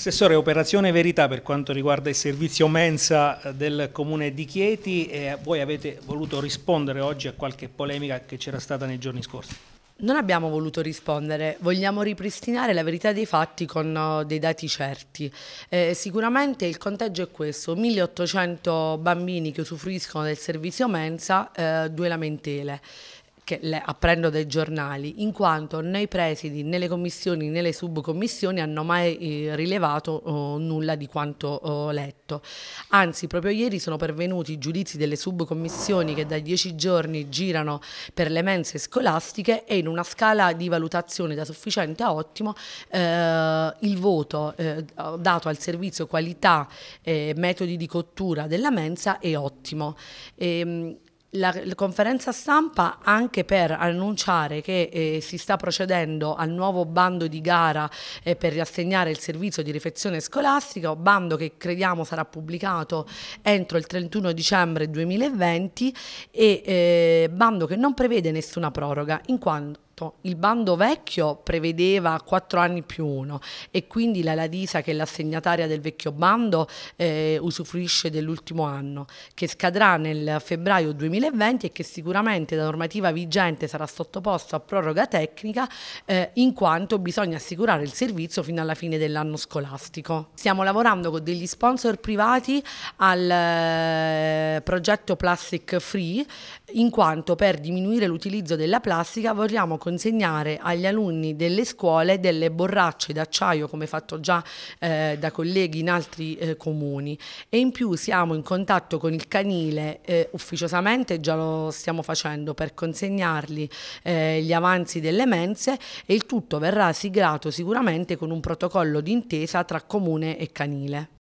Assessore, operazione verità per quanto riguarda il servizio mensa eh, del comune di Chieti e eh, voi avete voluto rispondere oggi a qualche polemica che c'era stata nei giorni scorsi. Non abbiamo voluto rispondere, vogliamo ripristinare la verità dei fatti con eh, dei dati certi. Eh, sicuramente il conteggio è questo, 1800 bambini che usufruiscono del servizio mensa, eh, due lamentele che le apprendo dai giornali, in quanto né i presidi né le commissioni né le subcommissioni hanno mai eh, rilevato oh, nulla di quanto oh, letto. Anzi, proprio ieri sono pervenuti i giudizi delle subcommissioni che da dieci giorni girano per le mense scolastiche e in una scala di valutazione da sufficiente a ottimo eh, il voto eh, dato al servizio qualità e eh, metodi di cottura della mensa è ottimo. E, ehm, la, la, conferenza stampa anche per annunciare che eh, si sta procedendo al nuovo bando di gara eh, per riassegnare il servizio di refezione scolastica, bando che crediamo sarà pubblicato entro il 31 dicembre 2020 e eh, bando che non prevede nessuna proroga in quanto tempo. Certo, il bando vecchio prevedeva 4 anni più 1 e quindi la Ladisa, che è l'assegnataria del vecchio bando, eh, usufruisce dell'ultimo anno, che scadrà nel febbraio 2020 e che sicuramente da normativa vigente sarà sottoposto a proroga tecnica eh, in quanto bisogna assicurare il servizio fino alla fine dell'anno scolastico. Stiamo lavorando con degli sponsor privati al eh, progetto Plastic Free in quanto per diminuire l'utilizzo della plastica vorremmo con consegnare agli alunni delle scuole delle borracce d'acciaio come fatto già eh, da colleghi in altri eh, comuni e in più siamo in contatto con il canile eh, ufficiosamente già lo stiamo facendo per consegnargli eh, gli avanzi delle mense e il tutto verrà siglato sicuramente con un protocollo d'intesa tra comune e canile.